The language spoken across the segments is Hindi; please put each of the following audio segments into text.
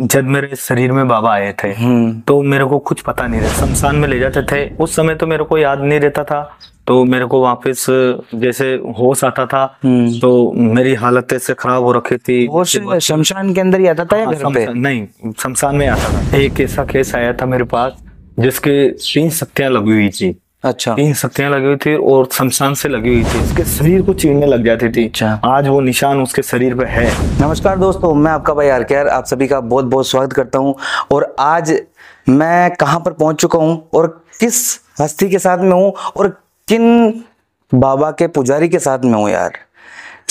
जब मेरे शरीर में बाबा आए थे हम्म। तो मेरे को कुछ पता नहीं रहा शमशान में ले जाते थे उस समय तो मेरे को याद नहीं रहता था तो मेरे को वापस जैसे होश आता था हम्म। तो मेरी हालत ऐसे खराब हो रखी थी शमशान के अंदर ही आता था या हाँ, घर पे नहीं शमशान में आता था एक ऐसा केस आया था मेरे पास जिसके तीन शक्तियां लगी हुई थी अच्छा तीन सत्या लगी हुई थी और शमशान से लगी हुई थी उसके शरीर को चीरने लग जाती थी अच्छा आज वो निशान उसके शरीर पे है नमस्कार दोस्तों मैं आपका भाई आर के आप सभी का बहुत बहुत स्वागत करता हूँ और आज मैं कहाँ पर पहुंच चुका हूँ और किस हस्ती के साथ में हूँ और किन बाबा के पुजारी के साथ में हूँ यार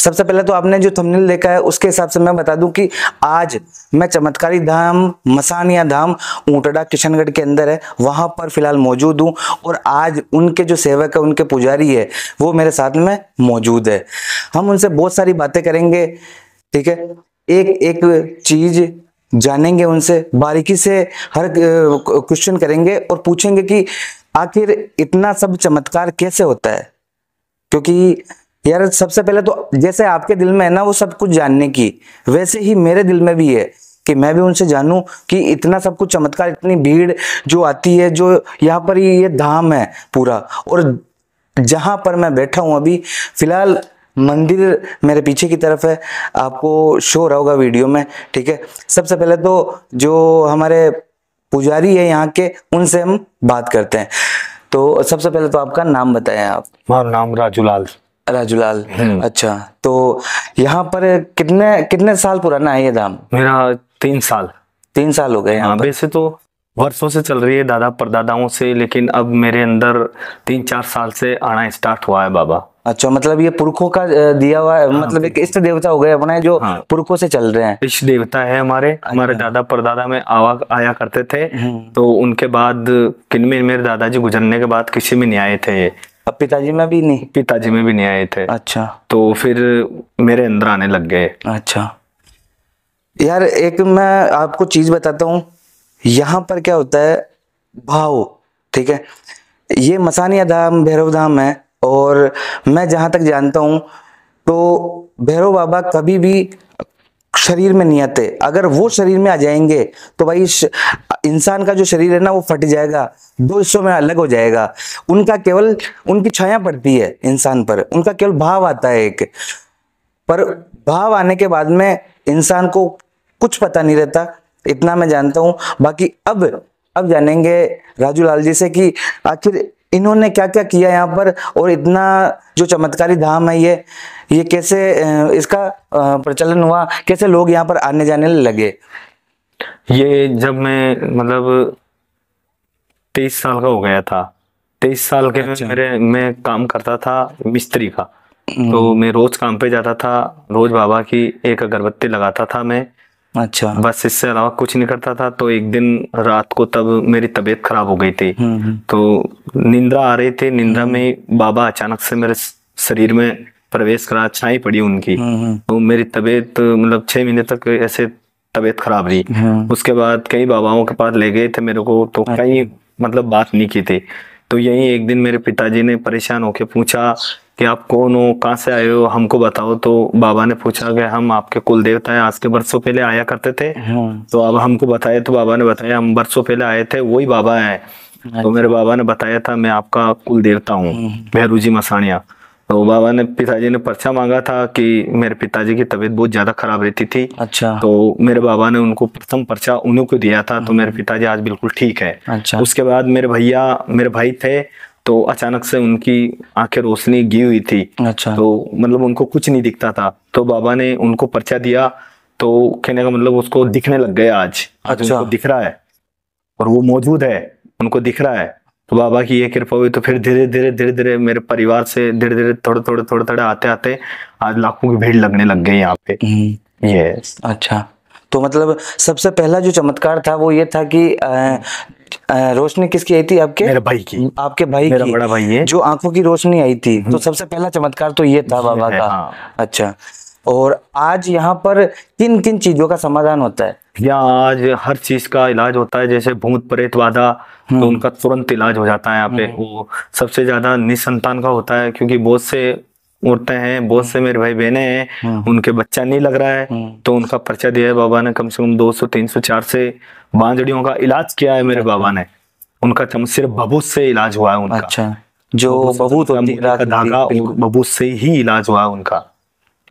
सबसे पहले तो आपने जो थंबनेल देखा है उसके हिसाब से मैं बता दूं कि आज मैं चमत्कारी धाम मसानिया धाम ऊटडा किशनगढ़ के अंदर है वहां पर फिलहाल मौजूद हूं और आज उनके जो सेवक है उनके पुजारी है वो मेरे साथ में मौजूद है हम उनसे बहुत सारी बातें करेंगे ठीक है एक एक चीज जानेंगे उनसे बारीकी से हर क्वेश्चन करेंगे और पूछेंगे कि आखिर इतना सब चमत्कार कैसे होता है क्योंकि यार सबसे पहले तो जैसे आपके दिल में है ना वो सब कुछ जानने की वैसे ही मेरे दिल में भी है कि मैं भी उनसे जानूं कि इतना सब कुछ चमत्कार इतनी भीड़ जो आती है जो यहाँ पर ही ये धाम है पूरा और जहां पर मैं बैठा हूँ अभी फिलहाल मंदिर मेरे पीछे की तरफ है आपको शो रहा होगा वीडियो में ठीक है सबसे पहले तो जो हमारे पुजारी है यहाँ के उनसे हम बात करते हैं तो सबसे पहले तो आपका नाम बताएं आप हमारा नाम राजू लाल राजूलाल हम्म। अच्छा तो यहाँ पर कितने कितने साल पुराना है ये धाम मेरा तीन साल तीन साल हो गए यहाँ हाँ, वैसे तो वर्षों से चल रही है दादा परदादाओं से लेकिन अब मेरे अंदर तीन चार साल से आना स्टार्ट हुआ है बाबा अच्छा मतलब ये पुरखों का दिया हुआ है हाँ, मतलब एक इष्ट देवता हो गए अपना जो हाँ, पुरखों से चल रहे हैं इष्ट देवता है हमारे अच्छा। हमारे दादा परदादा में आवा आया करते थे हम्म। तो उनके बाद किनमें मेरे दादाजी गुजरने के बाद किसी में नहीं आए थे अब पिताजी में भी नहीं पिताजी में भी नहीं आए थे अच्छा तो फिर मेरे अंदर आने लग गए अच्छा यार एक मैं आपको चीज बताता हूँ यहाँ पर क्या होता है भाव ठीक है ये मसानिया धाम भैरव धाम है और मैं जहां तक जानता हूँ तो भैरव बाबा कभी भी शरीर में नियत है अगर वो शरीर में आ जाएंगे तो भाई इंसान का जो शरीर है ना वो फट जाएगा दो हिस्सों में अलग हो जाएगा उनका केवल उनकी छाया पड़ती है इंसान पर उनका केवल भाव आता है एक पर भाव आने के बाद में इंसान को कुछ पता नहीं रहता इतना मैं जानता हूं बाकी अब अब जानेंगे राजू लाल जी से कि आखिर इन्होंने क्या क्या किया यहाँ पर और इतना जो चमत्कारी धाम है ये ये कैसे इसका प्रचलन हुआ कैसे लोग यहाँ पर आने जाने लगे ये जब मैं मतलब तेईस साल का हो गया था तेईस साल के अच्छा। मेरे मैं काम करता था मिस्त्री का हम्म। तो मैं रोज काम पे जाता था रोज बाबा की एक अगरबत्ती लगाता था मैं अच्छा बस इससे अलावा कुछ नहीं करता था तो एक दिन रात को तब मेरी तबीयत खराब हो गई थी हम्म, हम्म। तो निंद्रा आ रही थी निंद्रा हम्म। में बाबा अचानक से मेरे शरीर में प्रवेश करा छाई पड़ी उनकी तो मेरी तबीयत मतलब छह महीने तक ऐसे तबीयत खराब रही उसके बाद कई बाबाओं के पास ले गए थे मेरे को तो अच्छा। कई मतलब बात नहीं की थी तो यही एक दिन मेरे पिताजी ने परेशान होके पूछा कि आप कौन हो कहाँ से आए हो हमको बताओ तो बाबा ने पूछा कि हम आपके कुल देवता है आज के बरसों पहले आया करते थे हाँ। तो अब हमको बताया तो बाबा ने बताया हम बरसों पहले आए थे वही बाबा है तो मेरे अच्छा। बाबा ने बताया था मैं आपका कुल देवता हूँ हम्म। भैरू जी मसानिया तो बाबा ने पिताजी ने पर्चा मांगा था कि मेरे पिताजी की तबीयत बहुत ज्यादा खराब रहती थी अच्छा तो मेरे बाबा ने उनको प्रथम पर्चा उन्हों को दिया था तो मेरे हम्म। पिताजी आज बिल्कुल ठीक है अच्छा उसके बाद मेरे भैया मेरे भाई थे तो अचानक से उनकी आंखें रोशनी गी हुई थी अच्छा तो मतलब उनको कुछ नहीं दिखता था तो बाबा ने उनको पर्चा दिया तो कहने का मतलब उसको दिखने लग गया आज अच्छा उनको दिख रहा है और वो मौजूद है उनको दिख रहा है तो बाबा की ये कृपा हुई तो फिर धीरे धीरे धीरे धीरे मेरे परिवार से धीरे धीरे थोड़े थोड़े थोड़े थोड़े आते आते आज लाखों की भीड़ लगने लग गई यहाँ पे यस हम्म। अच्छा तो मतलब सबसे पहला जो चमत्कार था वो ये था कि रोशनी किसकी आई थी आपके मेरे भाई की आपके भाई मेरा की बड़ा भाई है जो आंखों की रोशनी आई थी हम्म। तो सबसे पहला चमत्कार तो ये था बाबा का हाँ। अच्छा और आज यहाँ पर किन किन चीजों का समाधान होता है या आज हर चीज का इलाज होता है जैसे भूत प्रेत वादा तो हम्म। उनका तुरंत इलाज हो जाता है यहाँ पे हम्म। वो सबसे ज्यादा निसंतान का होता है क्योंकि बहुत से उड़ते हैं बहुत से मेरे भाई बहने हैं हाँ। उनके बच्चा नहीं लग रहा है हाँ। तो उनका पर्चा दिया है बाबा ने कम से कम दो सौ तीन सौ चार से बांझड़ियों का इलाज किया है मेरे अच्छा। बाबा ने उनका सिर्फ बबूत से इलाज हुआ है उनका अच्छा जो तो बबूत धागा बबूत से ही इलाज हुआ है उनका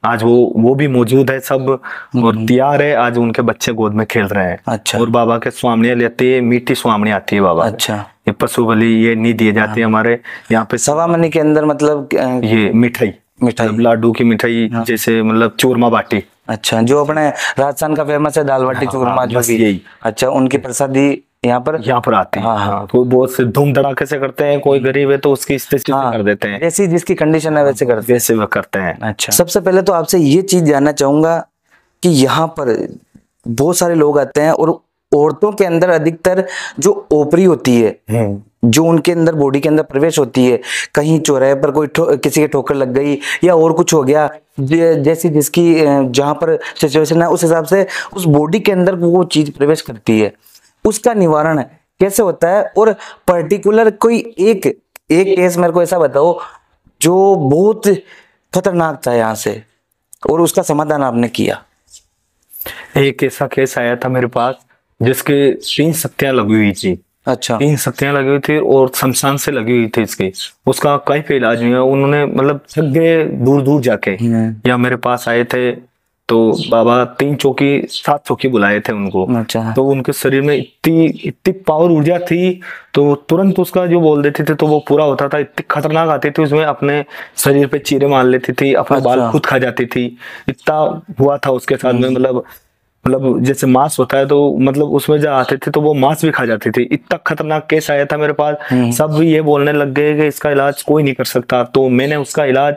आज वो वो भी मौजूद है सब हम्म, और हम्म। तैयार है आज उनके बच्चे गोद में खेल रहे हैं अच्छा और बाबा के स्वामने लेते हैं मीठी स्वामी आती है बाबा अच्छा ये पशु बलि ये नहीं दिए जाते हाँ। हमारे यहाँ पे सवा मनी के अंदर मतलब ये मिठाई मिठाई मतलब लाडू की मिठाई हाँ। जैसे मतलब चूरमा बाटी अच्छा जो अपने राजस्थान का फेमस है दाल बाटी हाँ, चूरमा हाँ, जो भी यही अच्छा उनकी प्रसादी यहाँ पर यहाँ पर आते हैं हाँ हाँ तो बहुत से धूम धड़ाके से करते हैं कोई गरीब है तो उसकी स्थिति हाँ, कर देते हैं जैसी जिसकी कंडीशन है हाँ, वैसे करते वैसे वह करते हैं अच्छा सबसे पहले तो आपसे ये चीज जानना चाहूंगा कि यहाँ पर बहुत सारे लोग आते हैं और औरतों के अंदर अधिकतर जो ओपरी होती है हम्म। जो उनके अंदर बॉडी के अंदर प्रवेश होती है कहीं चौराहे पर कोई किसी के ठोकर लग गई या और कुछ हो गया जैसी जिसकी जहां पर सिचुएशन है उस हिसाब से उस बॉडी के अंदर वो चीज़ प्रवेश करती है उसका निवारण कैसे होता है और पर्टिकुलर कोई एक एक केस मेरे को ऐसा बताओ जो बहुत खतरनाक था यहाँ से और उसका समाधान आपने किया एक ऐसा केस आया था मेरे पास जिसके तीन सत्या लगी हुई थी अच्छा तीन सत्यां लगी हुई थी और शमशान से लगी हुई थी इसकी उसका कई पे इलाज हुआ उन्होंने मतलब थक गए दूर दूर जाके हम्म। या मेरे पास आए थे तो बाबा तीन चौकी सात चौकी बुलाए थे उनको अच्छा तो उनके शरीर में इतनी इतनी पावर ऊर्जा थी तो तुरंत उसका जो बोल देते थे तो वो पूरा होता था इतनी खतरनाक आती थी उसमें अपने शरीर पे चीरे मार लेती थी अपना अच्छा। बाल खुद खा जाती थी इतना हुआ था उसके साथ में हम्म। मतलब मतलब जैसे मांस होता है तो मतलब उसमें जब आते थे तो वो मांस भी खा जाते थे इतना खतरनाक केस आया था मेरे पास हम्म। सब ये बोलने लग गए कि इसका इलाज कोई नहीं कर सकता तो मैंने उसका इलाज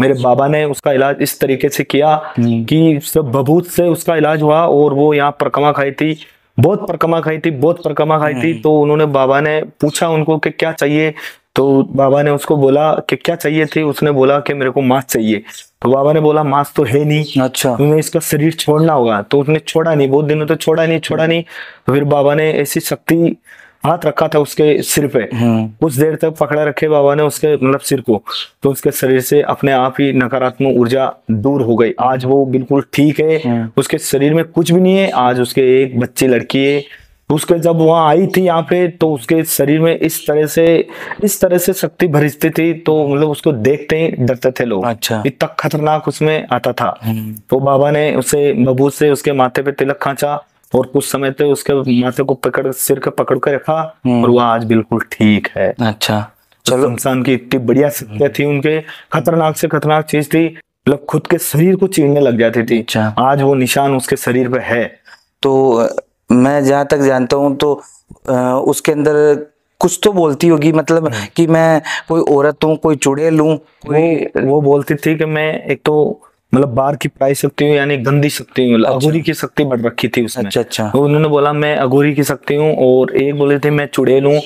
मेरे बाबा ने उसका इलाज इस तरीके से किया कि सब बबूत से उसका इलाज हुआ और वो यहाँ परकमा खाई थी बहुत परकमा खाई थी बहुत परकमा खाई थी हम्म। तो उन्होंने बाबा ने पूछा उनको कि क्या चाहिए तो बाबा ने उसको बोला कि क्या चाहिए थी उसने बोला कि मेरे को मांस चाहिए तो बाबा ने बोला मांस तो है नहीं अच्छा तुम्हें इसका शरीर छोड़ना होगा तो उसने छोड़ा नहीं बहुत दिनों तो छोड़ा नहीं छोड़ा नहीं तो फिर बाबा ने ऐसी शक्ति हाथ रखा था उसके सिर पे हम्म। कुछ देर तक पकड़ा रखे बाबा ने उसके मतलब सिर को तो उसके शरीर से अपने आप ही नकारात्मक ऊर्जा दूर हो गई आज वो बिल्कुल ठीक है हम्म। उसके शरीर में कुछ भी नहीं है आज उसके एक बच्ची लड़की है उसके जब वहाँ आई थी यहाँ पे तो उसके शरीर में इस तरह से इस तरह से शक्ति भरिजती थी तो मतलब उसको देखते ही डरते थे लोग अच्छा इतना खतरनाक उसमें आता था हम्म। तो बाबा ने उसे बबू से उसके माथे पे तिलक खाचा और कुछ समय तक उसके माथे को पकड़ सिर के पकड़ के रखा हम्म। और वह आज बिल्कुल ठीक है अच्छा चलो इंसान की इतनी बढ़िया शक्तियां थी उनके खतरनाक से खतरनाक चीज थी मतलब खुद के शरीर को चीरने लग जाती थी अच्छा। आज वो निशान उसके शरीर पे है तो मैं जहाँ तक जानता हूँ तो आ, उसके अंदर कुछ तो बोलती होगी मतलब हम्म। कि मैं कोई औरत हूँ कोई चुड़ैल लू कोई वो बोलती थी कि मैं एक तो मतलब बार की पाई शक्ति हूँ यानी गंदी शक्ति हूँ मतलब अच्छा। अगोरी की शक्ति बढ़ रखी थी उसने अच्छा अच्छा तो उन्होंने बोला मैं अगोरी की शक्ति हूँ और एक बोले थे मैं चुड़े हूँ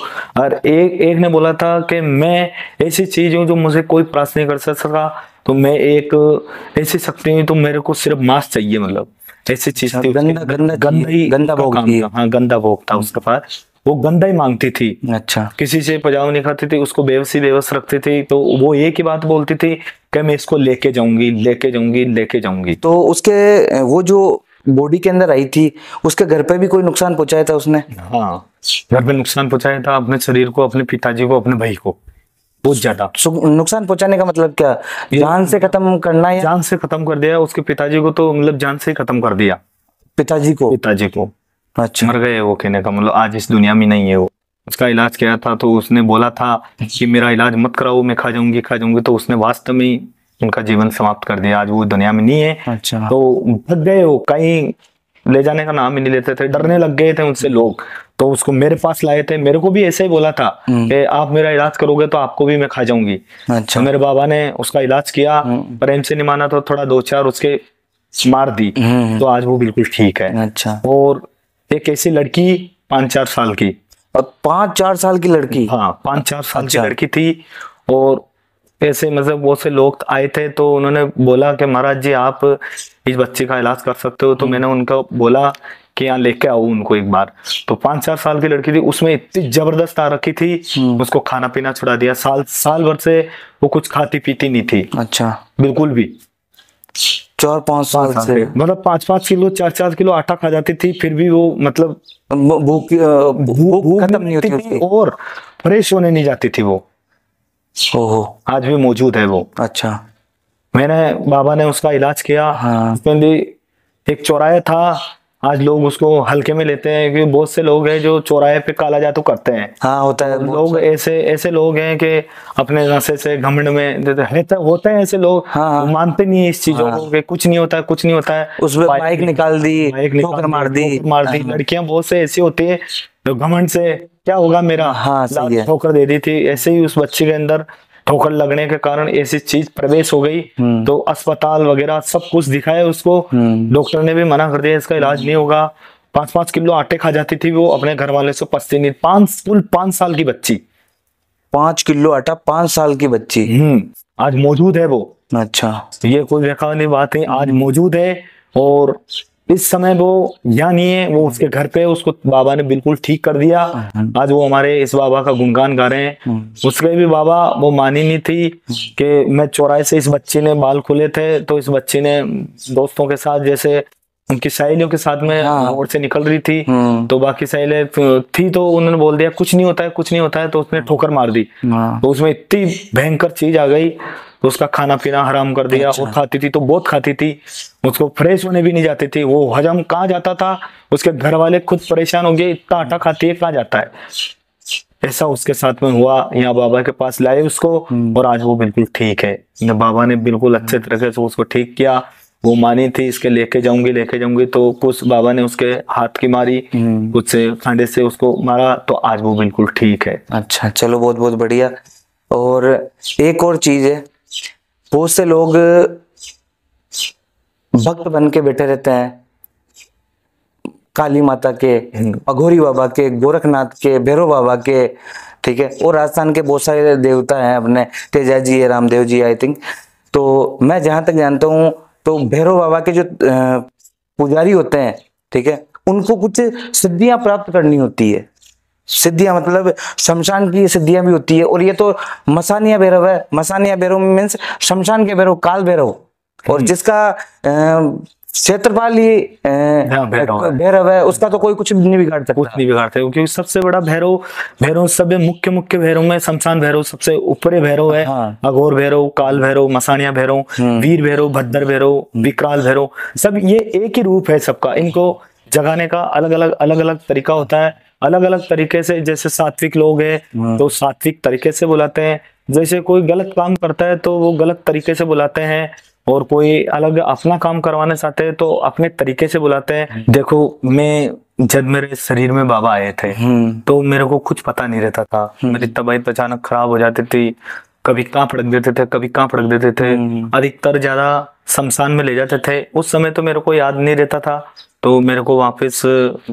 और एक एक ने बोला था कि मैं ऐसी चीज हूँ जो मुझे कोई प्रास नहीं कर सका तो मैं एक ऐसी शक्ति हूँ तो मेरे को सिर्फ मांस चाहिए मतलब ऐसी चीज अच्छा, थी गंदा गंदा गंदा ही गंदा भोग हाँ गंदा भोग था हम्म। उसके पास वो गंदा ही मांगती थी अच्छा किसी से पजाव नहीं खाती थी उसको बेवसी बेवस रखती थी तो वो एक ही बात बोलती थी कि मैं इसको लेके जाऊंगी लेके जाऊंगी लेके जाऊंगी तो उसके वो जो बॉडी के अंदर आई थी उसके घर पे भी कोई नुकसान पहुंचाया था उसने हाँ घर पे नुकसान पहुंचाया था अपने शरीर को अपने पिताजी को अपने भाई को बहुत ज्यादा नुकसान पहुंचाने का मतलब क्या जान से खत्म करना है जान से खत्म कर दिया उसके पिताजी को तो मतलब जान से खत्म कर दिया पिताजी को पिताजी को अच्छा मर गए वो कहने का मतलब आज इस दुनिया में नहीं है वो उसका इलाज किया था तो उसने बोला था कि मेरा इलाज मत कराओ मैं खा जाऊंगी खा जाऊंगी तो उसने वास्तव में उनका जीवन समाप्त कर दिया आज वो दुनिया में नहीं है अच्छा तो भग गए वो कहीं ले जाने का नाम ही नहीं लेते थे डरने लग गए थे उनसे लोग तो उसको मेरे पास लाए थे मेरे को भी ऐसे ही बोला था हम्म। कि आप मेरा इलाज करोगे तो आपको भी मैं खा जाऊंगी अच्छा तो मेरे बाबा ने उसका इलाज किया हम्म। प्रेम से नहीं माना तो थोड़ा दो चार उसके मार दी हम्म, तो आज वो बिल्कुल ठीक है अच्छा और एक ऐसी लड़की पांच चार साल की और पांच चार साल की लड़की हाँ पांच चार साल की अच्छा। लड़की थी और ऐसे मतलब बहुत से लोग आए थे तो उन्होंने बोला कि महाराज जी आप इस बच्चे का इलाज कर सकते हो तो हम्म। मैंने उनका बोला कि यहाँ लेके आओ उनको एक बार तो पांच चार साल की लड़की थी उसमें इतनी जबरदस्त आ रखी थी हम्म। उसको खाना पीना छुड़ा दिया साल साल भर से वो कुछ खाती पीती नहीं थी अच्छा बिल्कुल भी चार पांच साल से मतलब पांच पांच किलो चार चार किलो आटा खा जाती थी फिर भी वो मतलब भूख भूख खत्म नहीं होती और फ्रेश होने नहीं जाती थी वो ओहो आज भी मौजूद है वो अच्छा मैंने बाबा ने उसका इलाज किया हाँ। एक चौराहे था आज लोग उसको हल्के में लेते हैं क्योंकि बहुत से लोग हैं जो चौराहे पे काला जादू करते हैं हाँ होता है लोग ऐसे ऐसे लोग हैं कि अपने नशे से घमंड में देते होते हैं ऐसे लोग हाँ, हाँ। मानते नहीं है इस चीजों हाँ, को कुछ नहीं होता कुछ नहीं होता है उसमें बाइक निकाल दी बाइक निकाल मार दी मार दी हाँ। लड़कियां बहुत से ऐसी होती है तो घमंड से क्या होगा मेरा हाँ ठोकर दे दी थी ऐसे ही उस बच्चे के अंदर ठोकर लगने के कारण ऐसी चीज प्रवेश हो गई हम्म। तो अस्पताल वगैरह सब कुछ दिखाया उसको हम्म। डॉक्टर ने भी मना कर दिया इसका इलाज नहीं होगा पांच पांच किलो आटे खा जाती थी वो अपने घर वाले से पस्ती नहीं पांच कुल पांच साल की बच्ची पांच किलो आटा पांच साल की बच्ची हम्म। आज मौजूद है वो अच्छा ये कोई बेकार नहीं बात है आज मौजूद है और इस समय वो यहाँ नहीं है वो उसके घर पे उसको बाबा ने बिल्कुल ठीक कर दिया हम्म। आज वो हमारे इस बाबा का गुणगान गा रहे हैं हम्म। उसके भी बाबा वो मानी नहीं थी कि मैं चौराहे से इस बच्चे ने बाल खुले थे तो इस बच्चे ने दोस्तों के साथ जैसे उनकी सहेलियों के साथ में हाँ। रोड से निकल रही थी हम्म। तो बाकी सहेलियां थी तो उन्होंने बोल दिया कुछ नहीं होता है कुछ नहीं होता है तो उसने ठोकर मार दी हाँ। तो उसमें इतनी भयंकर चीज आ गई तो उसका खाना पीना हराम कर दिया अच्छा। और खाती थी तो बहुत खाती थी उसको फ्रेश होने भी नहीं जाती थी वो हजम कहाँ जाता था उसके घर वाले खुद परेशान हो गए इतना आटा खाती है कहाँ जाता है ऐसा उसके साथ में हुआ यहाँ बाबा के पास लाए उसको हम्म। और आज वो बिल्कुल ठीक है बाबा ने बिल्कुल अच्छे हम्म। तरीके से उसको ठीक किया वो मानी थी इसके लेके जाऊंगी लेके जाऊंगी तो कुछ बाबा ने उसके हाथ की मारी कुछ हम्म। से खांडे से उसको मारा तो आज वो बिल्कुल ठीक है अच्छा चलो बहुत बहुत बढ़िया और एक और चीज है बहुत से लोग भक्त बन के बैठे रहते हैं काली माता के अघोरी बाबा के गोरखनाथ के भैरव बाबा के ठीक है और राजस्थान के बहुत सारे देवता हैं अपने तेजा जी है रामदेव जी आई थिंक तो मैं जहां तक जानता हूँ तो भैरव बाबा के जो पुजारी होते हैं ठीक है उनको कुछ सिद्धियां प्राप्त करनी होती है सिद्धियां मतलब शमशान की सिद्धियां भी होती है और ये तो मसानिया भैरव है मसानिया भैरव मीन्स शमशान के भैरव काल भैरव और हम्म। जिसका क्षेत्रपाल ही हाँ, भैरव है उसका तो कोई कुछ नहीं बिगाड़ता कुछ नहीं बिगाड़ सकता क्योंकि सबसे बड़ा भैरव भैरव सब मुख्य मुख्य भैरव में शमशान भैरव सबसे ऊपरे भैरव है हाँ। अघोर भैरव काल भैरव मसानिया भैरव हम्म। वीर भैरव भद्दर भैरव विकराल भैरव सब ये एक ही रूप है सबका इनको जगाने का अलग अलग अलग अलग तरीका होता है अलग अलग तरीके से जैसे सात्विक लोग हैं हाँ। तो सात्विक तरीके से बुलाते हैं जैसे कोई गलत काम करता है तो वो गलत तरीके से बुलाते हैं और कोई अलग अपना काम करवाने चाहते हैं तो अपने तरीके से बुलाते हैं हाँ। देखो मैं जब मेरे शरीर में बाबा आए थे हाँ। तो मेरे को कुछ पता नहीं रहता था मेरी तबीयत अचानक खराब हो जाती थी कभी कहाँ फड़क देते थे कभी कहाँ फड़क देते थे अधिकतर ज्यादा शमशान में ले जाते थे उस समय तो मेरे को याद नहीं रहता था तो मेरे को वापस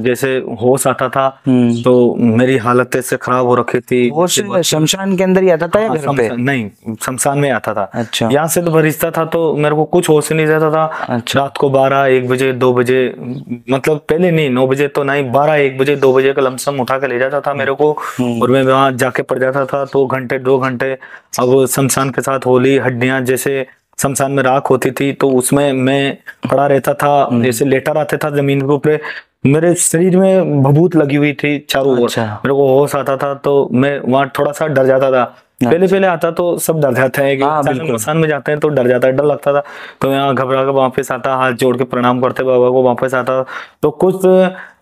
जैसे होश आता था हम्म। तो मेरी हालत ऐसे खराब हो रखी थी शमशान के अंदर ही आता था या हाँ, घर पे नहीं शमशान में आता था अच्छा यहाँ से तो भरिस्ता था तो मेरे को कुछ होश नहीं रहता था अच्छा रात को बारह एक बजे दो बजे मतलब पहले नहीं नौ बजे तो नहीं बारह एक बजे दो बजे का लमसम उठा के ले जाता था मेरे को हम्म। और मैं वहां जाके पड़ जाता था तो घंटे दो घंटे अब शमशान के साथ होली हड्डियां जैसे शमशान में राख होती थी तो उसमें मैं खड़ा रहता था जैसे हम्म। लेटा रहता था जमीन के ऊपर मेरे शरीर में भभूत लगी हुई थी चारों ओर अच्छा। मेरे को होश आता था तो मैं वहां थोड़ा सा डर जाता था अच्छा। पहले पहले आता तो सब डर जाते हैं कि हाँ, में जाते हैं तो डर जाता है डर लगता था तो मैं घबरा कर वापस आता हाथ जोड़ के प्रणाम करते बाबा को वापस आता तो कुछ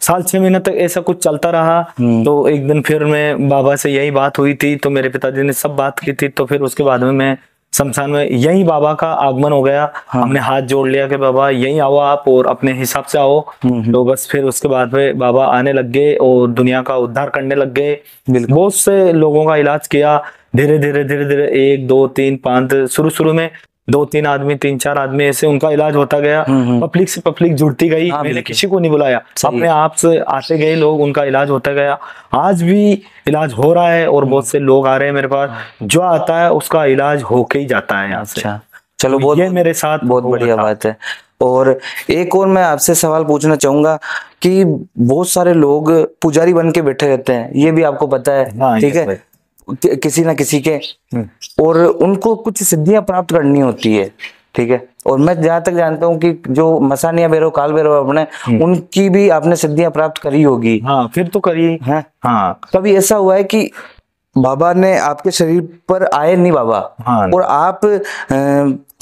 साल छह महीने तक ऐसा कुछ चलता रहा हम्म। तो एक दिन फिर मैं बाबा से यही बात हुई थी तो मेरे पिताजी ने सब बात की थी तो फिर उसके बाद में मैं शमशान में यही बाबा का आगमन हो गया हाँ। हमने हाथ जोड़ लिया कि बाबा यही आओ आप और अपने हिसाब से आओ हम्म, हम्म। तो बस फिर उसके बाद में बाबा आने लग गए और दुनिया का उद्धार करने लग गए बहुत से लोगों का इलाज किया धीरे धीरे धीरे धीरे एक दो तीन पांच शुरू शुरू में दो तीन आदमी तीन चार आदमी ऐसे उनका इलाज होता गया हम्म, हम्म। पब्लिक से पब्लिक जुड़ती गई हाँ, मैंने किसी को नहीं बुलाया अपने आप से आते गए लोग उनका इलाज होता गया आज भी इलाज हो रहा है और बहुत से लोग आ रहे हैं मेरे पास हाँ। जो आता है उसका इलाज होके ही जाता है यहाँ से अच्छा। चलो बहुत ये मेरे साथ बहुत बढ़िया बात है और एक और मैं आपसे सवाल पूछना चाहूंगा कि बहुत सारे लोग पुजारी बन के बैठे रहते हैं ये भी आपको पता है हाँ, ठीक है किसी ना किसी के हम्म। और उनको कुछ सिद्धियां प्राप्त करनी होती है ठीक है और मैं जहां तक जानता हूँ कि जो मसानिया भैरव काल भैरव अपने हम्म। उनकी भी आपने सिद्धियां प्राप्त करी होगी हाँ फिर तो करी है हाँ कभी ऐसा हुआ है कि बाबा ने आपके शरीर पर आए नहीं बाबा हाँ, और आप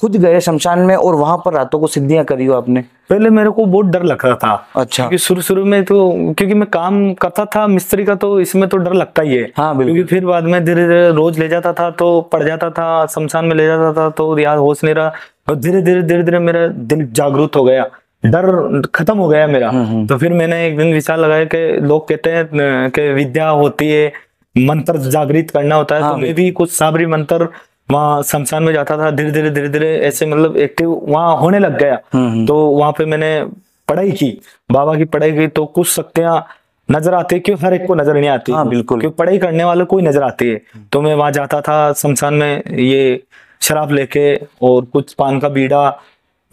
खुद गए शमशान में और वहां पर रातों को सिद्धियां करी हो आपने पहले मेरे को बहुत डर लग रहा था अच्छा क्योंकि शुरू शुरू में तो क्योंकि मैं काम करता था मिस्त्री का तो इसमें तो डर लगता ही है हाँ क्योंकि फिर बाद में धीरे धीरे रोज ले जाता था तो पड़ जाता था शमशान में ले जाता था तो याद होश नहीं रहा और धीरे धीरे धीरे धीरे मेरा दिल जागरूक हो गया डर खत्म हो गया मेरा हम्म, हम्म। तो फिर मैंने एक दिन विचार लगाया कि लोग कहते हैं कि विद्या होती है मंत्र जागृत करना होता है तो हाँ, तो मैं भी कुछ साबरी मंत्र वहाँ शमशान में जाता था धीरे धीरे धीरे धीरे ऐसे मतलब एक्टिव वहाँ होने लग गया हम्म, हम्म। तो वहाँ पे मैंने पढ़ाई की बाबा की पढ़ाई की तो कुछ शक्तियाँ नजर आती है क्यों हर एक को नजर नहीं आती हाँ, बिल्कुल क्यों पढ़ाई करने वाले कोई नजर आती है हम्म। तो मैं वहां जाता था शमशान में ये शराब लेके और कुछ पान का बीड़ा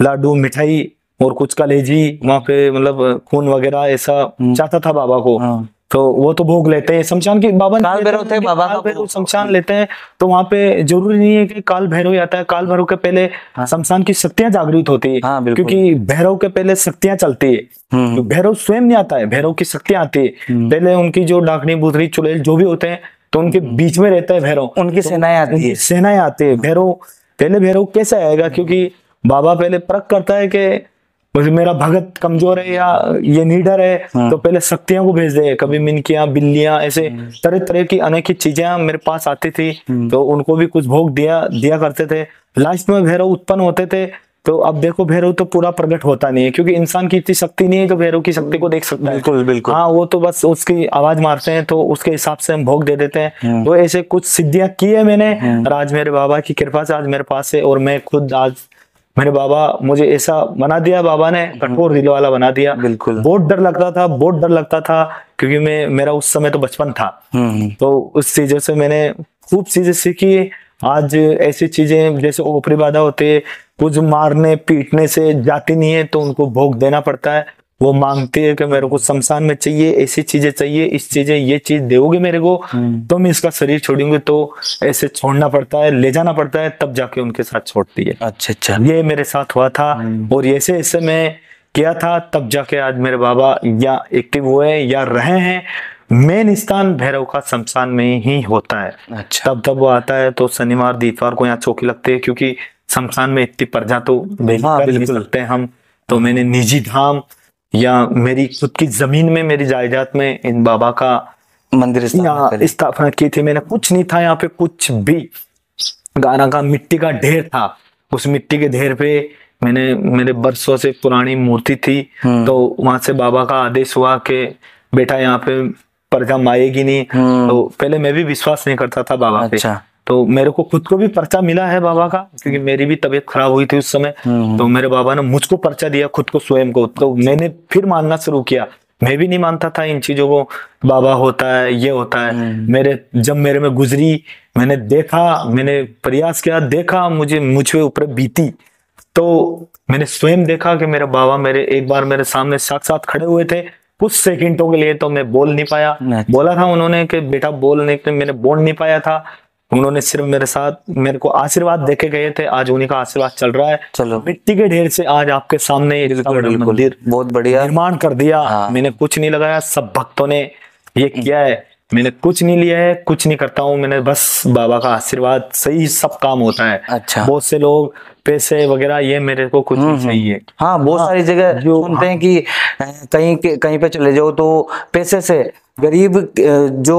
लाडू मिठाई और कुछ कलेजी वहाँ पे मतलब खून वगैरह ऐसा चाहता था बाबा को हाँ। तो वो तो भोग लेते हैं शमशान के बाबा काल भैरव थे बाबा का भैरव शमशान लेते हैं तो वहाँ पे जरूरी नहीं है कि काल भैरव ही आता है काल भैरव के पहले हाँ। शमशान की शक्तियां जागृत होती है हाँ, क्योंकि भैरव के पहले शक्तियां चलती है हम्म। तो भैरव स्वयं नहीं आता है भैरव की शक्तियां आती है हम्म। पहले उनकी जो डाकनी बुधरी चुड़ैल जो भी होते हैं तो उनके हम्म। बीच में रहता है भैरव उनकी तो सेनाएं आती है सेनाएं आती है भैरव पहले भैरव कैसे आएगा क्योंकि बाबा पहले परख करता है कि बस मेरा भगत कमजोर है या ये नीडर है हाँ। तो पहले शक्तियों को भेज दे कभी मिनकियां बिल्लियां ऐसे हाँ। तरह तरह की अनेक चीजें मेरे पास आती थी हाँ। तो उनको भी कुछ भोग दिया दिया करते थे लास्ट में भैरव उत्पन्न होते थे तो अब देखो भैरव तो पूरा प्रकट होता नहीं है क्योंकि इंसान की इतनी शक्ति नहीं है जो तो भैरव की शक्ति को देख सकता बिल्कुल, है बिल्कुल बिल्कुल हाँ वो तो बस उसकी आवाज मारते हैं तो उसके हिसाब से हम भोग दे देते हैं हाँ। तो ऐसे कुछ सिद्धियां की है मैंने और आज मेरे बाबा की कृपा से आज मेरे पास है और मैं खुद आज मैंने बाबा मुझे ऐसा बना दिया बाबा ने कठोर दिल वाला बना दिया बिल्कुल बहुत डर लगता था बहुत डर लगता था क्योंकि मैं मेरा उस समय तो बचपन था हम्म, हम्म। तो उस चीजों से मैंने खूब चीजें सीखी आज ऐसी चीजें जैसे ऊपरी बाधा होती है कुछ मारने पीटने से जाती नहीं है तो उनको भोग देना पड़ता है वो मांगती है कि मेरे को शमशान में चाहिए ऐसी चीजें चाहिए इस चीजें ये चीज दोगे मेरे को हम्म। तो मैं इसका शरीर छोड़ूंगी तो ऐसे छोड़ना पड़ता है ले जाना पड़ता है तब जाके उनके साथ छोड़ती है अच्छा अच्छा ये मेरे साथ हुआ था हम्म। और ऐसे ऐसे में किया था तब जाके आज मेरे बाबा या एक्टिव हुए या रहे हैं मेन स्थान भैरव का शमशान में ही होता है अच्छा तब तब वो आता है तो शनिवार दीपवार को यहाँ चौकी लगती है क्योंकि शमशान में इतनी प्रजा तो हाँ, बिल्कुल लगते हैं हम तो मैंने निजी धाम या मेरी खुद की जमीन में मेरी जायदाद में इन बाबा का मंदिर स्थापना की थी मैंने कुछ नहीं था यहाँ पे कुछ भी गाना का मिट्टी का ढेर था उस मिट्टी के ढेर पे मैंने मेरे बरसों से पुरानी मूर्ति थी हम्म। तो वहां से बाबा का आदेश हुआ कि बेटा यहाँ पे प्रजा आएगी नहीं हम्म। तो पहले मैं भी विश्वास नहीं करता था बाबा अच्छा। पे तो मेरे को खुद को भी पर्चा मिला है बाबा का क्योंकि मेरी भी तबीयत खराब हुई थी उस समय हम्म। तो मेरे बाबा ने मुझको पर्चा दिया खुद को स्वयं को तो मैंने फिर मानना शुरू किया मैं भी नहीं मानता था इन चीजों को बाबा होता है ये होता है हम्म। मेरे जब मेरे में गुजरी मैंने देखा मैंने प्रयास किया देखा मुझे मुझे ऊपर बीती तो मैंने स्वयं देखा कि मेरे बाबा मेरे एक बार मेरे सामने साक्षात खड़े हुए थे कुछ सेकंडों के लिए तो मैं बोल नहीं पाया नहीं। अच्छा। बोला था उन्होंने कि बेटा बोलने के मैंने बोल नहीं पाया था उन्होंने सिर्फ मेरे साथ मेरे को आशीर्वाद देके गए थे आज उन्हीं का आशीर्वाद चल रहा है चलो मिट्टी के ढेर से आज आपके सामने मंदिर बहुत बढ़िया निर्माण कर दिया हाँ। मैंने कुछ नहीं लगाया सब भक्तों ने ये किया है मैंने कुछ नहीं लिया है कुछ नहीं करता हूँ मैंने बस बाबा का आशीर्वाद सही सब काम होता है अच्छा बहुत से लोग पैसे वगैरह ये मेरे को कुछ नहीं हम्म, हम्म। चाहिए हाँ बहुत हाँ, सारी जगह जो सुनते हैं कि कहीं कहीं पे चले जाओ तो पैसे से गरीब जो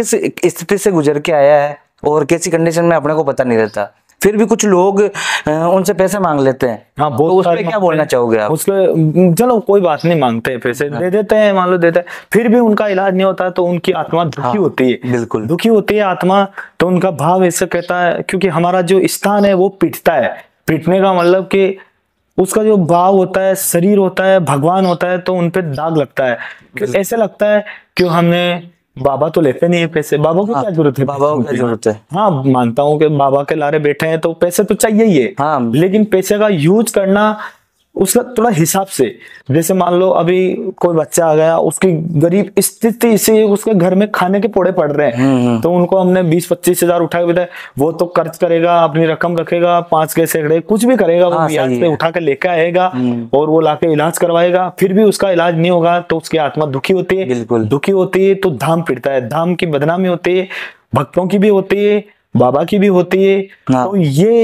किस स्थिति से गुजर के आया है और कैसी कंडीशन में अपने को पता नहीं रहता फिर भी कुछ लोग उनसे पैसे मांग लेते हैं हाँ बहुत तो उस पे क्या बोलना चाहोगे आप उसके चलो कोई बात नहीं मांगते हैं पैसे हाँ। दे देते हैं मान लो देते हैं फिर भी उनका इलाज नहीं होता तो उनकी आत्मा दुखी हाँ, होती है बिल्कुल दुखी होती है आत्मा तो उनका भाव ऐसे कहता है क्योंकि हमारा जो स्थान है वो पिटता है पिटने का मतलब की उसका जो भाव होता है शरीर होता है भगवान होता है तो उनपे दाग लगता है ऐसे लगता है कि हमने बाबा तो लेते नहीं हाँ, है पैसे बाबा को क्या जरूरत है बाबा को जरूरत है हाँ मानता हूँ कि बाबा के लारे बैठे हैं तो पैसे तो चाहिए ही है हाँ लेकिन पैसे का यूज करना उसका थोड़ा हिसाब से जैसे मान लो अभी कोई बच्चा आ गया उसकी गरीब स्थिति से उसके घर में खाने के पोड़े पड़ रहे हैं हम्म, हम्म। तो उनको हमने बीस पच्चीस हजार उठा के बताया वो तो कर्ज करेगा अपनी रकम रखेगा पांच के सैकड़े कुछ भी करेगा वो हाँ, ब्याज पे उठा के लेके आएगा हम्म। और वो लाके इलाज करवाएगा फिर भी उसका इलाज नहीं होगा तो उसकी आत्मा दुखी होती है बिल्कुल दुखी होती है तो धाम फिरता है धाम की बदनामी होती है भक्तों की भी होती है बाबा की भी होती है हाँ। तो ये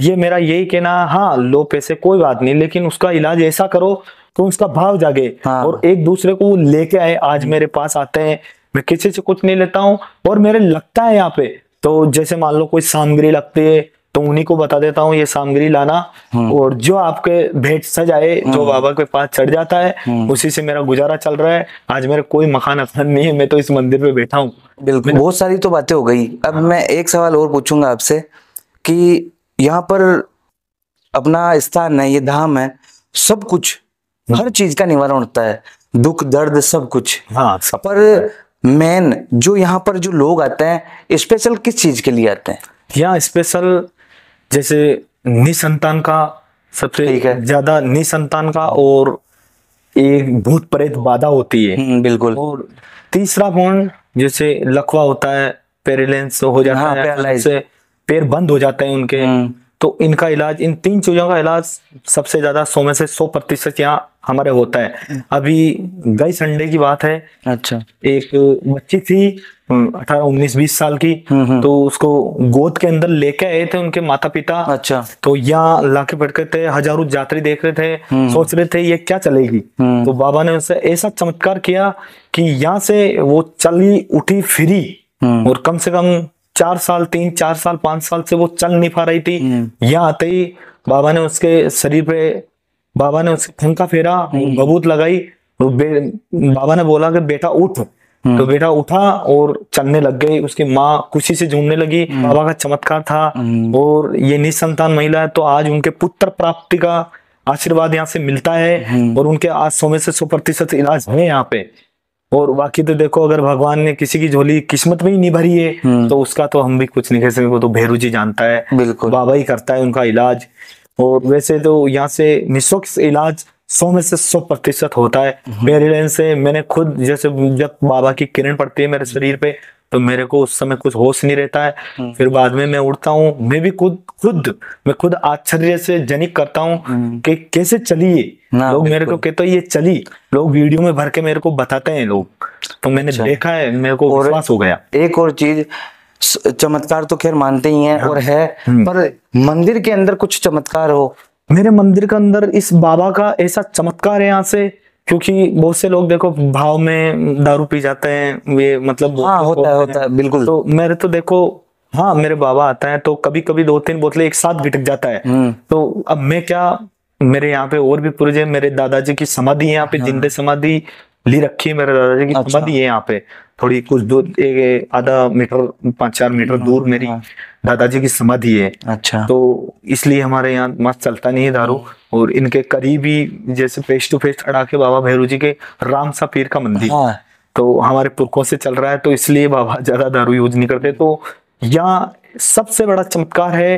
ये मेरा यही कहना हाँ लो पैसे कोई बात नहीं लेकिन उसका इलाज ऐसा करो कि तो उसका भाव जागे हाँ। और एक दूसरे को लेके आए आज मेरे पास आते हैं मैं किसी से कुछ नहीं लेता हूँ और मेरे लगता है यहाँ पे तो जैसे मान लो कोई सामग्री लगती है तो उन्हीं को बता देता हूँ ये सामग्री लाना हाँ। और जो आपके भेंट सजाए जो हाँ। बाबा के पास चढ़ जाता है हाँ। उसी से मेरा गुजारा चल रहा है आज मेरा कोई मकान अफन नहीं है मैं तो इस मंदिर पे बैठा हूँ बिल्कुल बहुत सारी तो बातें हो गई अब मैं एक सवाल और पूछूंगा आपसे कि यहाँ पर अपना स्थान है ये धाम है सब कुछ हम्म। हर चीज का निवारण होता है दुख दर्द सब कुछ हाँ पर मेन जो यहाँ पर जो लोग आते हैं स्पेशल किस चीज के लिए आते हैं यहाँ स्पेशल जैसे निसंतान का सबसे ज्यादा निसंतान का और एक भूत प्रेत बाधा होती है हम्म, बिल्कुल और तीसरा पॉइंट जैसे लकवा होता है पेरिलेंस हो जाता हाँ, है पैर बंद हो जाते हैं उनके हम्म। तो इनका इलाज इन तीन चीजों का इलाज सबसे ज्यादा सौ में से सौ प्रतिशत यहाँ हमारे होता है हम्म। अभी गई संडे की बात है अच्छा एक बच्ची थी हम्म, अठारह उन्नीस बीस साल की तो उसको गोद के अंदर लेके आए थे उनके माता पिता अच्छा तो यहाँ लाके पटके थे हजारों यात्री देख रहे थे सोच रहे थे ये क्या चलेगी तो बाबा ने उनसे ऐसा चमत्कार किया कि यहाँ से वो चली उठी फिरी और कम से कम चार साल तीन चार साल पांच साल से वो चल नहीं पा रही थी हम्म। यहाँ आते ही बाबा ने उसके शरीर पे बाबा ने उसके फंका फेरा हम्म। बबूत लगाई तो बाबा ने बोला कि बेटा उठ हम्म। तो बेटा उठा और चलने लग गई उसकी माँ खुशी से झूमने लगी बाबा का चमत्कार था और ये निसंतान महिला है तो आज उनके पुत्र प्राप्ति का आशीर्वाद यहाँ से मिलता है और उनके आज सौ में से सौ प्रतिशत इलाज है यहाँ पे और बाकी तो देखो अगर भगवान ने किसी की झोली किस्मत में ही नहीं भरी है हम्म। तो उसका तो हम भी कुछ नहीं कह सकते वो तो भैरू जी जानता है बिल्कुल बाबा ही करता है उनका इलाज और वैसे तो यहाँ से निःशुल्क इलाज सौ में से सौ प्रतिशत होता है हम्म। मेरी लाइन से मैंने खुद जैसे जब बाबा की किरण पड़ती है मेरे शरीर पे तो मेरे को उस समय कुछ होश नहीं रहता है हम्म। फिर बाद में मैं उड़ता हूँ मैं भी खुद खुद मैं खुद आश्चर्य से जनिक करता हूँ हम्म। कि कैसे चली ये लोग मेरे को कहते ये चली लोग वीडियो में भर के मेरे को बताते हैं लोग तो मैंने अच्छा। देखा है मेरे को विश्वास हो गया एक और चीज चमत्कार तो खैर मानते ही हैं हाँ। और है हम्म। पर मंदिर के अंदर कुछ चमत्कार हो मेरे मंदिर के अंदर इस बाबा का ऐसा चमत्कार है यहाँ से क्योंकि बहुत से लोग देखो भाव में दारू पी जाते हैं ये मतलब हाँ होता है होता है बिल्कुल तो मेरे तो देखो हाँ मेरे बाबा आता है तो कभी कभी दो तीन बोतलें एक साथ गिटक जाता है हम्म। तो अब मैं क्या मेरे यहाँ पे और भी पुरुष मेरे दादाजी की समाधि है यहाँ पे हाँ। जिंदे समाधि ली रखी है मेरे दादाजी की अच्छा। समाधि है यहाँ पे थोड़ी कुछ दूर एक आधा मीटर पांच चार मीटर हाँ, दूर मेरी हाँ। दादाजी की समाधि है अच्छा तो इसलिए हमारे यहाँ मस्त चलता नहीं है दारू हाँ। और इनके करीबी जैसे फेस टू फेस अड़ाके के बाबा भैरू जी के राम सा पीर का मंदिर हाँ। तो हमारे पुरखों से चल रहा है तो इसलिए बाबा ज्यादा दारू यूज नहीं करते तो यहाँ सबसे बड़ा चमत्कार है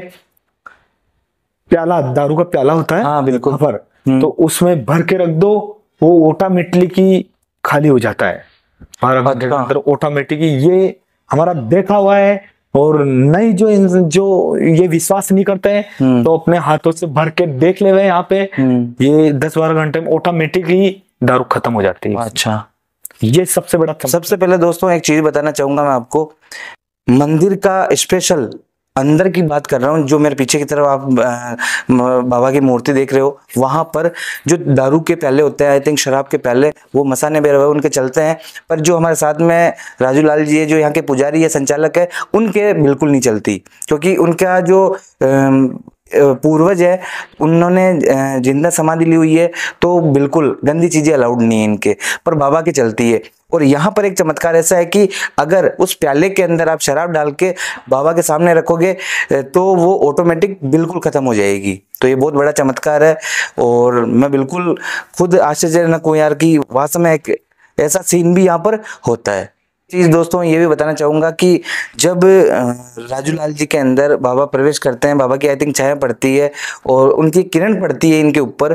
प्याला दारू का प्याला होता है हाँ बिल्कुल हम्म। तो उसमें भर के रख दो वो ओटा मिटली की खाली हो जाता है और अंदर अच्छा। ऑटोमेटिक ये हमारा देखा हुआ है और नहीं जो जो ये विश्वास नहीं करते हैं हम्म। तो अपने हाथों से भर के देख ले हुए यहाँ पे हम्म। ये दस बारह घंटे में ऑटोमेटिकली दारू खत्म हो जाती है अच्छा ये सबसे बड़ा सबसे पहले दोस्तों एक चीज बताना चाहूंगा मैं आपको मंदिर का स्पेशल अंदर की बात कर रहा हूँ जो मेरे पीछे की तरफ आप बाबा की मूर्ति देख रहे हो वहाँ पर जो दारू के प्याले होते हैं आई थिंक शराब के प्याले वो मसाने बेरवे उनके चलते हैं पर जो हमारे साथ में राजू लाल जी जो यहाँ के पुजारी या संचालक है उनके बिल्कुल नहीं चलती क्योंकि उनका जो पूर्वज है उन्होंने जिंदा समाधि ली हुई है तो बिल्कुल गंदी चीज़ें अलाउड नहीं है इनके पर बाबा के चलती है और यहाँ पर एक चमत्कार ऐसा है कि अगर उस प्याले के अंदर आप शराब डाल के बाबा के सामने रखोगे तो वो ऑटोमेटिक बिल्कुल ख़त्म हो जाएगी तो ये बहुत बड़ा चमत्कार है और मैं बिल्कुल खुद आश्चर्यजनक हूँ यार कि वास्तव में एक ऐसा सीन भी यहाँ पर होता है चीज़ दोस्तों ये भी बताना चाहूँगा कि जब राजू लाल जी के अंदर बाबा प्रवेश करते हैं बाबा की आई थिंक छाया पड़ती है और उनकी किरण पड़ती है इनके ऊपर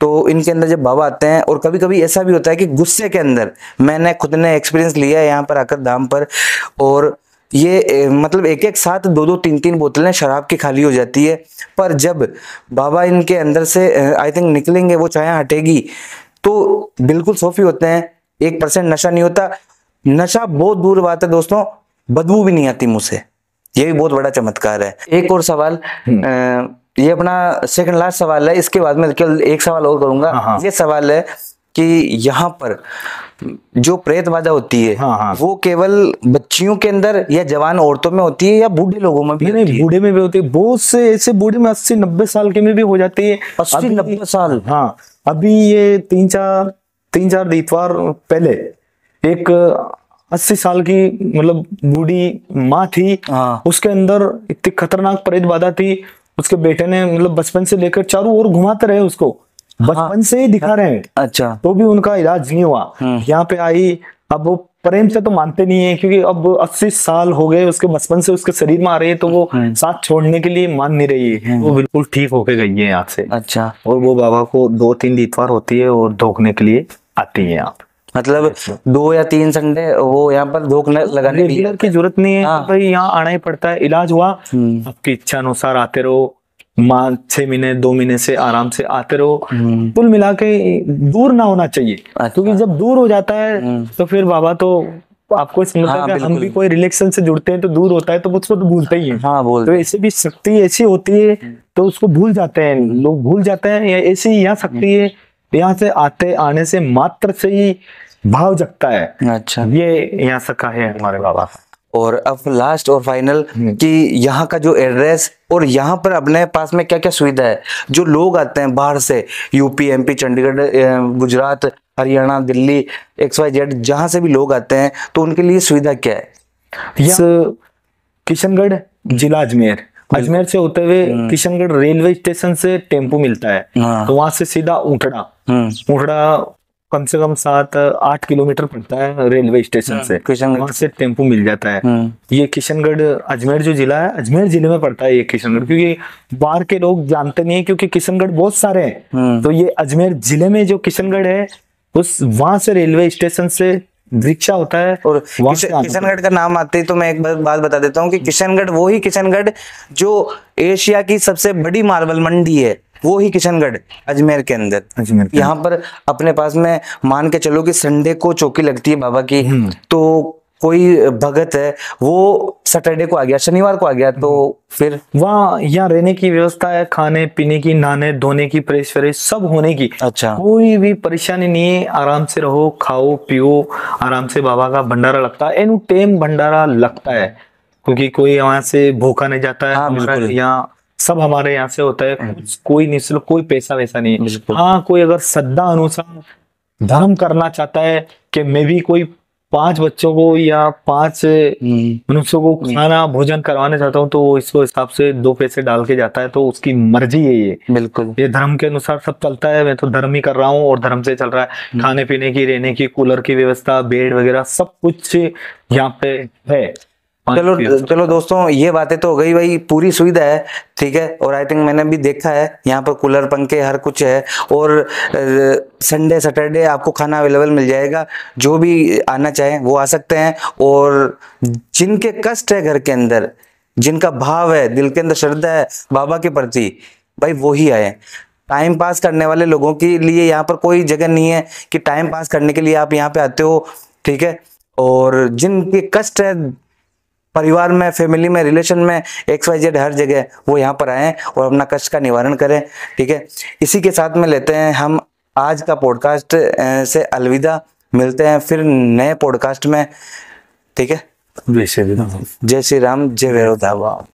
तो इनके अंदर जब बाबा आते हैं और कभी कभी ऐसा भी होता है कि गुस्से के अंदर मैंने खुद ने एक्सपीरियंस लिया है यहाँ पर आकर धाम पर और ये मतलब एक एक साथ दो दो तीन तीन बोतलें शराब की खाली हो जाती है पर जब बाबा इनके अंदर से आई थिंक निकलेंगे वो छाया हटेगी तो बिल्कुल सोफी होते हैं एक परसेंट नशा नहीं होता नशा बहुत दूर बात है दोस्तों बदबू भी नहीं आती मुंह से ये भी बहुत बड़ा चमत्कार है एक और सवाल हम्म। ये अपना सेकंड लास्ट सवाल है इसके बाद में केवल एक सवाल और करूंगा हाँ, हाँ। ये सवाल है कि यहाँ पर जो प्रेत बाधा होती है हाँ, हाँ। वो केवल बच्चियों के अंदर या जवान औरतों में होती है या बूढ़े लोगों में भी नहीं, नहीं बूढ़े में भी होती है बहुत से ऐसे बूढ़े में अस्सी नब्बे साल के में भी हो जाती है अस्सी नब्बे साल हाँ अभी ये तीन चार तीन चार इतवार पहले एक अस्सी साल की मतलब बूढ़ी माँ थी हाँ। उसके अंदर इतनी खतरनाक परेज बाधा थी उसके बेटे ने मतलब बचपन से लेकर चारों ओर घुमाते रहे उसको हाँ। बचपन से ही दिखा रहे हैं अच्छा तो भी उनका इलाज नहीं हुआ हम्म। यहाँ पे आई अब वो प्रेम से तो मानते नहीं है क्योंकि अब 80 साल हो गए उसके बचपन से उसके शरीर में आ रही है तो वो हम्म। साथ छोड़ने के लिए मान नहीं रही है हम्म। वो बिल्कुल ठीक होके गई है यहाँ से अच्छा और वो बाबा को दो तीन इतवार होती है और धोखने के लिए आती है यहाँ मतलब अच्छा। दो या तीन संडे वो यहाँ पर धोख मतलब लगाने की जरूरत नहीं है हाँ। भाई यहाँ आना ही पड़ता है इलाज हुआ हम्म। आपकी इच्छा अनुसार आते रहो माँ छह महीने दो महीने से आराम से आते रहो हम्म। कुल मिला के दूर ना होना चाहिए अच्छा। क्योंकि जब दूर हो जाता है हम्म। तो फिर बाबा तो आपको हाँ, हम भी कोई रिलेक्शन से जुड़ते हैं तो दूर होता है तो उसको तो भूलते ही है हाँ, तो ऐसे भी शक्ति ऐसी होती है तो उसको भूल जाते हैं लोग भूल जाते हैं ऐसी यहाँ शक्ति है यहाँ से आते आने से मात्र से ही भाव जगता है अच्छा ये यहाँ सका है हमारे बाबा और अब लास्ट और फाइनल हम्म। कि यहाँ का जो एड्रेस और यहाँ पर अपने पास में क्या क्या सुविधा है जो लोग आते हैं बाहर से UP MP Chandigarh Gujarat Haryana Delhi X Y Z जहाँ से भी लोग आते हैं तो उनके लिए सुविधा क्या है किशनगढ़ जिला अजमेर अजमेर से होते हुए हम्म। किशनगढ़ रेलवे स्टेशन से टेम्पो मिलता है हाँ। तो वहां से सीधा उठड़ा हम्म। उठड़ा कम से कम सात आठ किलोमीटर पड़ता है रेलवे स्टेशन हाँ, से किशनगढ़ से टेम्पो मिल जाता है हम्म। ये किशनगढ़ अजमेर जो जिला है अजमेर जिले में पड़ता है ये किशनगढ़ क्योंकि बाहर के लोग जानते नहीं है क्योंकि किशनगढ़ बहुत सारे हैं तो ये अजमेर जिले में जो किशनगढ़ है उस वहां से रेलवे स्टेशन से वृक्षा होता है और किशनगढ़ का नाम आते ही तो मैं एक बात बता देता हूँ कि किशनगढ़ वो ही किशनगढ़ जो एशिया की सबसे बड़ी मार्बल मंडी है वो ही किशनगढ़ अजमेर के अंदर अजमेर यहाँ पर अपने पास में मान के चलो कि संडे को चौकी लगती है बाबा की हम्म। तो कोई भगत है वो सैटरडे को आ गया शनिवार को आ गया तो हम्म। फिर वहाँ यहाँ रहने की व्यवस्था है खाने पीने की नहाने धोने की फ्रेश सब होने की अच्छा कोई भी परेशानी नहीं है आराम से रहो खाओ पियो आराम से बाबा का भंडारा लगता है एनु टेम भंडारा लगता है क्योंकि कोई वहां से भूखा नहीं जाता है हाँ, यहाँ सब हमारे यहाँ से होता है हम्म। कोई निःशुल्क कोई पैसा वैसा नहीं है हाँ कोई अगर श्रद्धा अनुसार धर्म करना चाहता है कि मैं भी कोई पांच बच्चों को या पांच हम्म। मनुष्यों को हम्म। खाना भोजन करवाना चाहता हूँ तो इसको हिसाब से दो पैसे डाल के जाता है तो उसकी मर्जी है ये बिल्कुल ये धर्म के अनुसार सब चलता है मैं तो धर्म ही कर रहा हूँ और धर्म से चल रहा है हम्म। खाने पीने की रहने की कूलर की व्यवस्था बेड वगैरह सब कुछ यहाँ पे है चलो चलो दोस्तों ये बातें तो हो गई भाई पूरी सुविधा है ठीक है और आई थिंक मैंने भी देखा है यहाँ पर कूलर पंखे हर कुछ है और संडे सैटरडे आपको खाना अवेलेबल मिल जाएगा जो भी आना चाहे वो आ सकते हैं और जिनके कष्ट है घर के अंदर जिनका भाव है दिल के अंदर श्रद्धा है बाबा के प्रति भाई वो ही आए टाइम पास करने वाले लोगों के लिए यहाँ पर कोई जगह नहीं है कि टाइम पास करने के लिए आप यहाँ पे आते हो ठीक है और जिनके कष्ट है परिवार में फैमिली में रिलेशन में एक्स वाई जेड हर जगह वो यहाँ पर आए और अपना कष्ट का निवारण करें ठीक है इसी के साथ में लेते हैं हम आज का पॉडकास्ट से अलविदा मिलते हैं फिर नए पॉडकास्ट में ठीक है जय श्री राम जय वेरो